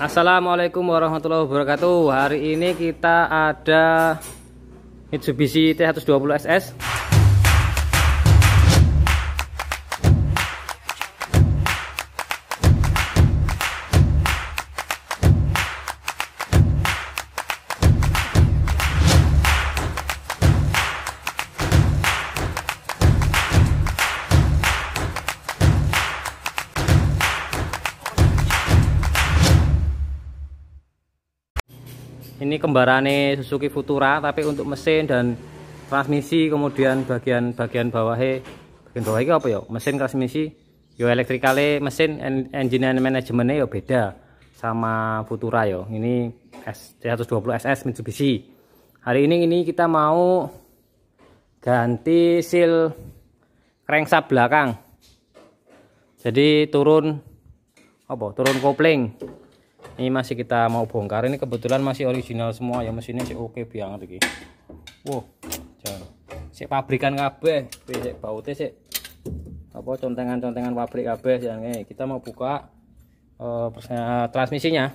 Assalamualaikum warahmatullahi wabarakatuh Hari ini kita ada Mitsubishi T120 SS ini kembarane Suzuki Futura tapi untuk mesin dan transmisi kemudian bagian bagian bawahnya bagian bawah apa ya mesin transmisi yo elektrikale mesin engine and manajemennya yo beda sama Futura yo ini S120 SS Mitsubishi hari ini ini kita mau ganti seal crankshaft belakang jadi turun apa turun kopling ini masih kita mau bongkar ini kebetulan masih original semua ya mesinnya sih oke biang lagi. wow jangan si pabrikan kabeh sik bautnya sih. apa contengan-contengan pabrik kabeh jangan kita mau buka uh, transmisinya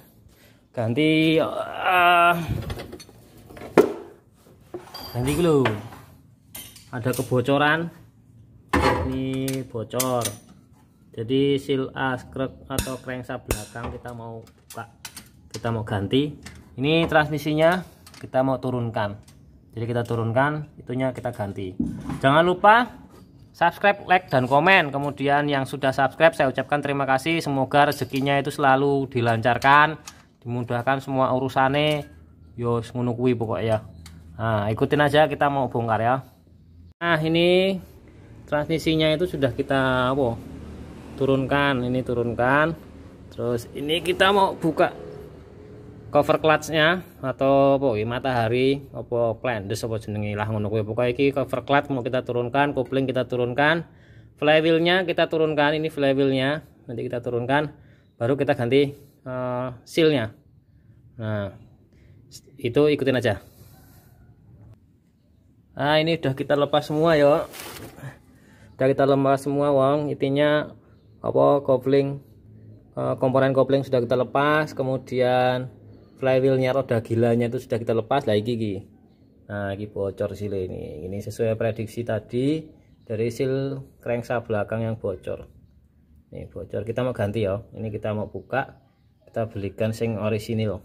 ganti uh, ganti dulu ada kebocoran ini bocor jadi seal as ah, krek atau crankshaft belakang kita mau buka kita mau ganti ini transmisinya kita mau turunkan jadi kita turunkan itunya kita ganti jangan lupa subscribe, like, dan komen. Kemudian yang sudah subscribe saya ucapkan terima kasih. Semoga rezekinya itu selalu dilancarkan, dimudahkan semua urusannya. Yo, ngunukui pokok ya. Nah, ikutin aja kita mau bongkar ya. Nah, ini transmisinya itu sudah kita apa? turunkan ini turunkan terus ini kita mau buka cover clutchnya atau apa ya, matahari apa plandes apa jenengi lah ngono kuwi pokoke iki cover clutch mau kita turunkan kopling kita turunkan flywheelnya kita turunkan ini flywheelnya nanti kita turunkan baru kita ganti uh, sealnya nah itu ikutin aja nah ini udah kita lepas semua ya udah kita lepas semua wong intinya apa kopling eh, komponen kopling sudah kita lepas kemudian flywheelnya roda gilanya itu sudah kita lepas lagi nah, iki. nah ini bocor sile ini ini sesuai prediksi tadi dari sil crankshaft belakang yang bocor ini bocor kita mau ganti ya ini kita mau buka kita belikan sing orisinil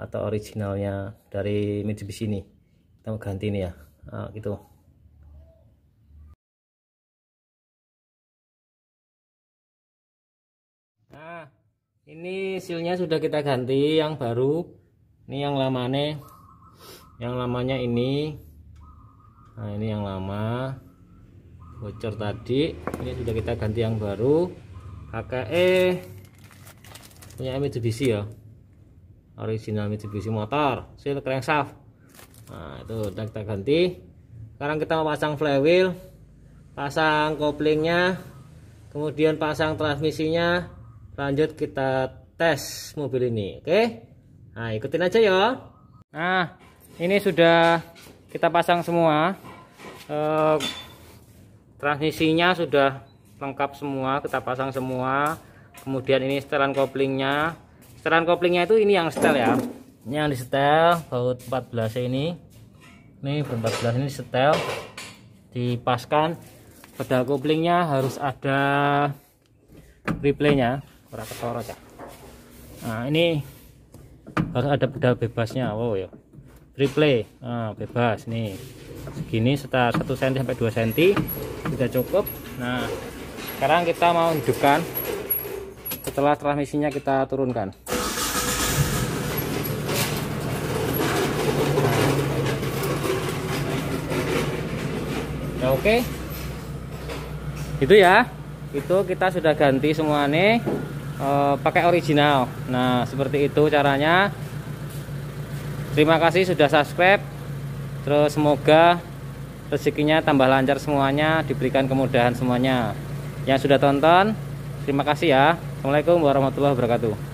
atau originalnya dari Mitsubishi ini kita mau ganti ini ya nah, gitu ini silnya sudah kita ganti yang baru ini yang lamanya yang lamanya ini nah ini yang lama bocor tadi ini sudah kita ganti yang baru HKE punya Mitsubishi ya original Mitsubishi motor Sil seal crankshaft nah itu sudah kita ganti sekarang kita mau pasang flywheel pasang koplingnya kemudian pasang transmisinya lanjut kita tes mobil ini oke okay? nah ikutin aja ya nah ini sudah kita pasang semua eh, transmisinya sudah lengkap semua kita pasang semua kemudian ini setelan koplingnya setelan koplingnya itu ini yang setel ya ini yang disetel baut 14 ini ini baut 14 ini setel dipaskan pedal koplingnya harus ada replaynya ora kesorot ya nah ini harus ada pedal bebasnya wow ya replay nah, bebas nih segini setelah 1 cm sampai 2 cm sudah cukup nah sekarang kita mau hidupkan setelah transmisinya kita turunkan ya oke okay. itu ya itu kita sudah ganti semua nih Eh, pakai original nah seperti itu caranya terima kasih sudah subscribe terus semoga rezekinya tambah lancar semuanya diberikan kemudahan semuanya yang sudah tonton terima kasih ya Assalamualaikum warahmatullahi wabarakatuh